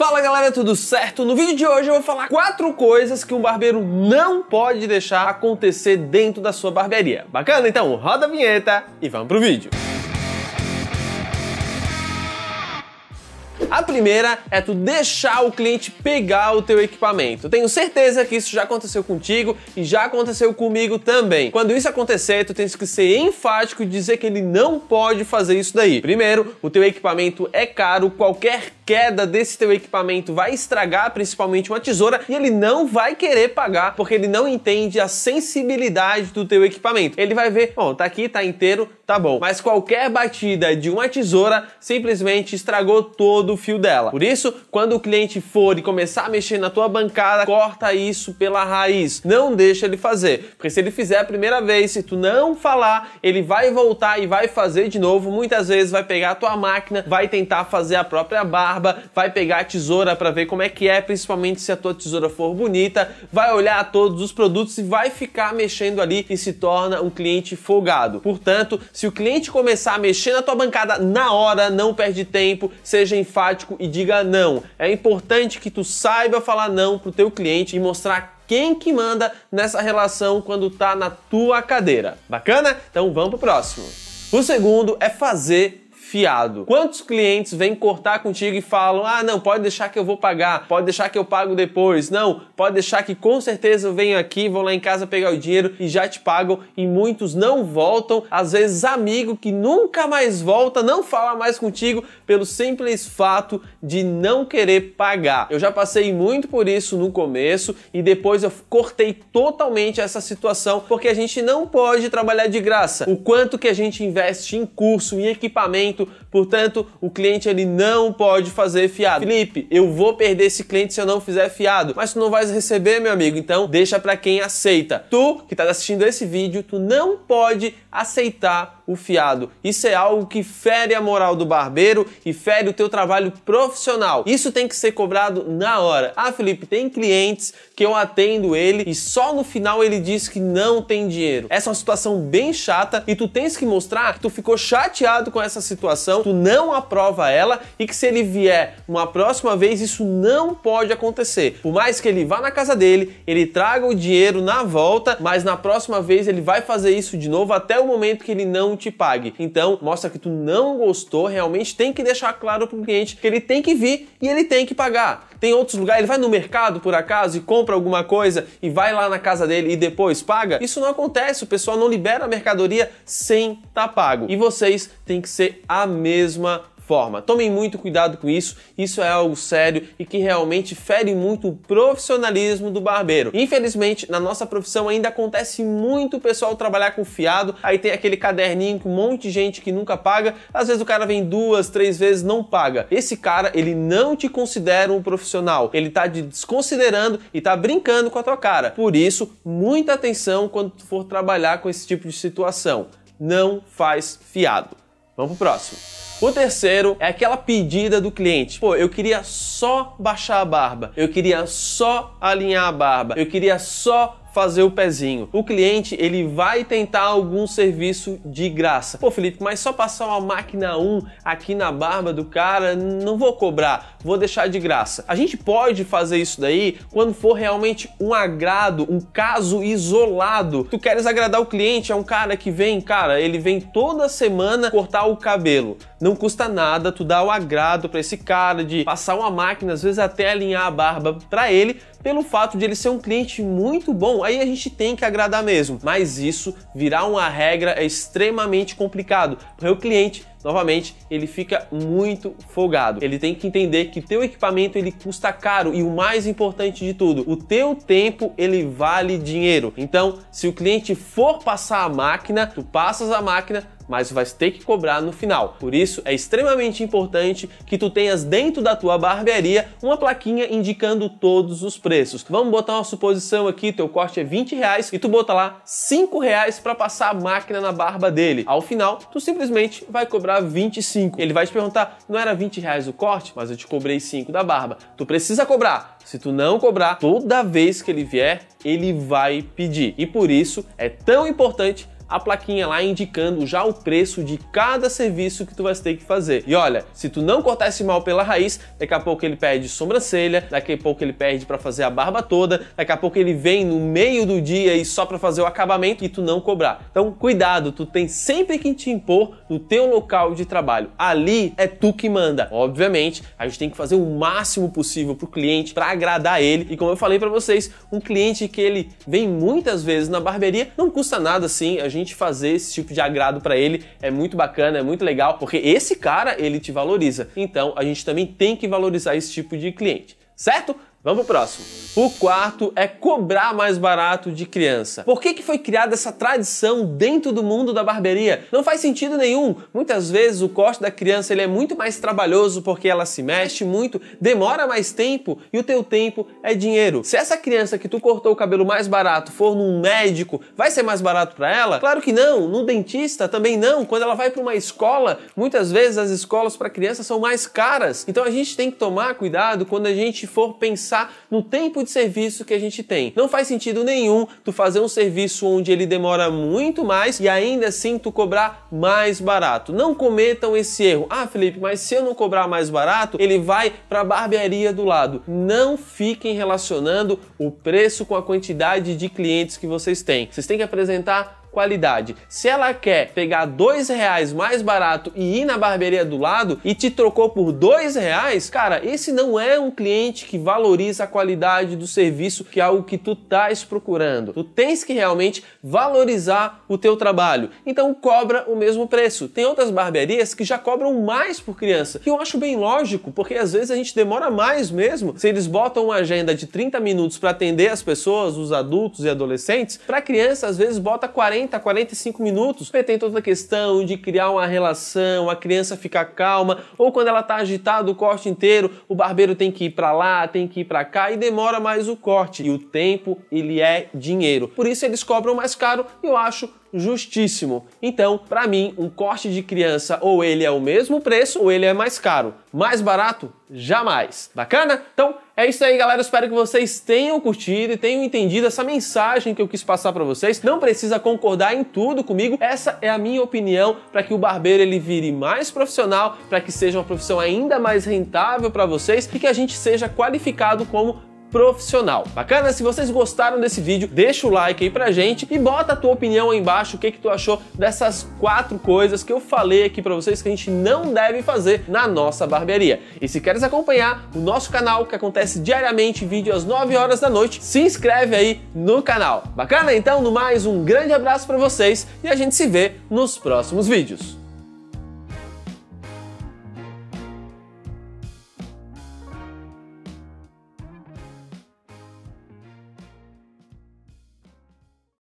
Fala galera, tudo certo? No vídeo de hoje eu vou falar quatro coisas que um barbeiro não pode deixar acontecer dentro da sua barbearia. Bacana? Então roda a vinheta e vamos pro vídeo. A primeira é tu deixar o cliente pegar o teu equipamento. Tenho certeza que isso já aconteceu contigo e já aconteceu comigo também. Quando isso acontecer, tu tens que ser enfático e dizer que ele não pode fazer isso daí. Primeiro, o teu equipamento é caro, qualquer queda desse teu equipamento vai estragar principalmente uma tesoura e ele não vai querer pagar porque ele não entende a sensibilidade do teu equipamento. Ele vai ver, bom, tá aqui, tá inteiro, tá bom. Mas qualquer batida de uma tesoura simplesmente estragou todo o fio dela. Por isso, quando o cliente for e começar a mexer na tua bancada, corta isso pela raiz. Não deixa ele fazer, porque se ele fizer a primeira vez, se tu não falar, ele vai voltar e vai fazer de novo. Muitas vezes vai pegar a tua máquina, vai tentar fazer a própria barra barba, vai pegar a tesoura para ver como é que é, principalmente se a tua tesoura for bonita, vai olhar todos os produtos e vai ficar mexendo ali e se torna um cliente folgado. Portanto, se o cliente começar a mexer na tua bancada na hora, não perde tempo, seja enfático e diga não. É importante que tu saiba falar não pro teu cliente e mostrar quem que manda nessa relação quando tá na tua cadeira. Bacana? Então vamos pro próximo. O segundo é fazer fiado. Quantos clientes vêm cortar contigo e falam: ah, não, pode deixar que eu vou pagar, pode deixar que eu pago depois, não, pode deixar que com certeza eu venho aqui, vão lá em casa pegar o dinheiro e já te pagam. E muitos não voltam, às vezes, amigo que nunca mais volta, não fala mais contigo pelo simples fato de não querer pagar. Eu já passei muito por isso no começo e depois eu cortei totalmente essa situação porque a gente não pode trabalhar de graça. O quanto que a gente investe em curso, em equipamento, portanto, o cliente ele não pode fazer fiado. Felipe, eu vou perder esse cliente se eu não fizer fiado. Mas tu não vais receber, meu amigo, então deixa para quem aceita. Tu que está assistindo esse vídeo, tu não pode aceitar o fiado. Isso é algo que fere a moral do barbeiro e fere o teu trabalho profissional. Isso tem que ser cobrado na hora. Ah, Felipe, tem clientes que eu atendo ele e só no final ele diz que não tem dinheiro. Essa é uma situação bem chata e tu tens que mostrar que tu ficou chateado com essa situação, tu não aprova ela e que se ele vier uma próxima vez isso não pode acontecer. Por mais que ele vá na casa dele, ele traga o dinheiro na volta, mas na próxima vez ele vai fazer isso de novo até o momento que ele não te pague. Então, mostra que tu não gostou, realmente tem que deixar claro pro cliente que ele tem que vir e ele tem que pagar. Tem outros lugares, ele vai no mercado por acaso e compra alguma coisa e vai lá na casa dele e depois paga? Isso não acontece, o pessoal não libera a mercadoria sem estar tá pago. E vocês têm que ser a mesma forma. Tomem muito cuidado com isso, isso é algo sério e que realmente fere muito o profissionalismo do barbeiro. Infelizmente, na nossa profissão ainda acontece muito o pessoal trabalhar com fiado, aí tem aquele caderninho com um monte de gente que nunca paga, às vezes o cara vem duas, três vezes não paga. Esse cara, ele não te considera um profissional, ele tá te desconsiderando e tá brincando com a tua cara. Por isso, muita atenção quando tu for trabalhar com esse tipo de situação. Não faz fiado. Vamos pro próximo. O terceiro é aquela pedida do cliente. Pô, eu queria só baixar a barba. Eu queria só alinhar a barba. Eu queria só fazer o pezinho. O cliente ele vai tentar algum serviço de graça. Pô, Felipe, mas só passar uma máquina 1 aqui na barba do cara, não vou cobrar, vou deixar de graça. A gente pode fazer isso daí quando for realmente um agrado, um caso isolado. Tu queres agradar o cliente, é um cara que vem, cara, ele vem toda semana cortar o cabelo. Não custa nada tu dar o agrado para esse cara de passar uma máquina, às vezes até alinhar a barba para ele, pelo fato de ele ser um cliente muito bom. Aí a gente tem que agradar mesmo. Mas isso virar uma regra é extremamente complicado, porque o cliente novamente, ele fica muito folgado. Ele tem que entender que teu equipamento ele custa caro e o mais importante de tudo, o teu tempo ele vale dinheiro. Então, se o cliente for passar a máquina, tu passas a máquina mas vai ter que cobrar no final. Por isso, é extremamente importante que tu tenhas dentro da tua barbearia uma plaquinha indicando todos os preços. Vamos botar uma suposição aqui, teu corte é 20 reais e tu bota lá 5 reais para passar a máquina na barba dele. Ao final, tu simplesmente vai cobrar 25. Ele vai te perguntar, não era 20 reais o corte? Mas eu te cobrei 5 da barba. Tu precisa cobrar. Se tu não cobrar, toda vez que ele vier, ele vai pedir. E por isso, é tão importante a plaquinha lá indicando já o preço de cada serviço que tu vai ter que fazer. E olha, se tu não cortar esse mal pela raiz, daqui a pouco ele perde sobrancelha, daqui a pouco ele perde para fazer a barba toda, daqui a pouco ele vem no meio do dia e só para fazer o acabamento e tu não cobrar. Então cuidado, tu tem sempre que te impor no teu local de trabalho. Ali é tu que manda. Obviamente, a gente tem que fazer o máximo possível pro cliente para agradar ele. E como eu falei para vocês, um cliente que ele vem muitas vezes na barbearia não custa nada assim a gente gente fazer esse tipo de agrado para ele é muito bacana, é muito legal, porque esse cara ele te valoriza. Então a gente também tem que valorizar esse tipo de cliente, certo? Vamos pro próximo. O quarto é cobrar mais barato de criança. Por que, que foi criada essa tradição dentro do mundo da barbearia? Não faz sentido nenhum. Muitas vezes o corte da criança ele é muito mais trabalhoso porque ela se mexe muito, demora mais tempo e o teu tempo é dinheiro. Se essa criança que tu cortou o cabelo mais barato for num médico, vai ser mais barato para ela? Claro que não. No dentista também não. Quando ela vai para uma escola, muitas vezes as escolas para criança são mais caras. Então a gente tem que tomar cuidado quando a gente for pensar pensar no tempo de serviço que a gente tem. Não faz sentido nenhum tu fazer um serviço onde ele demora muito mais e ainda assim tu cobrar mais barato. Não cometam esse erro. Ah, Felipe, mas se eu não cobrar mais barato, ele vai para a barbearia do lado. Não fiquem relacionando o preço com a quantidade de clientes que vocês têm. Vocês têm que apresentar qualidade. Se ela quer pegar dois reais mais barato e ir na barbearia do lado e te trocou por dois reais, cara, esse não é um cliente que valoriza a qualidade do serviço, que é algo que tu estás procurando. Tu tens que realmente valorizar o teu trabalho. Então cobra o mesmo preço. Tem outras barbearias que já cobram mais por criança, que eu acho bem lógico, porque às vezes a gente demora mais mesmo. Se eles botam uma agenda de 30 minutos para atender as pessoas, os adultos e adolescentes, para criança às vezes bota 40 40 45 minutos. Tem toda a questão de criar uma relação, a criança ficar calma, ou quando ela está agitada o corte inteiro, o barbeiro tem que ir para lá, tem que ir para cá e demora mais o corte. E o tempo, ele é dinheiro. Por isso eles cobram mais caro e eu acho justíssimo. Então, para mim, um corte de criança ou ele é o mesmo preço ou ele é mais caro. Mais barato? Jamais. Bacana? Então, é isso aí, galera. Espero que vocês tenham curtido e tenham entendido essa mensagem que eu quis passar para vocês. Não precisa concordar em tudo comigo. Essa é a minha opinião para que o barbeiro ele vire mais profissional, para que seja uma profissão ainda mais rentável para vocês e que a gente seja qualificado como profissional. Bacana? Se vocês gostaram desse vídeo, deixa o like aí pra gente e bota a tua opinião aí embaixo, o que que tu achou dessas quatro coisas que eu falei aqui para vocês que a gente não deve fazer na nossa barbearia. E se queres acompanhar o nosso canal, que acontece diariamente, vídeo às 9 horas da noite, se inscreve aí no canal. Bacana? Então, no mais, um grande abraço para vocês e a gente se vê nos próximos vídeos.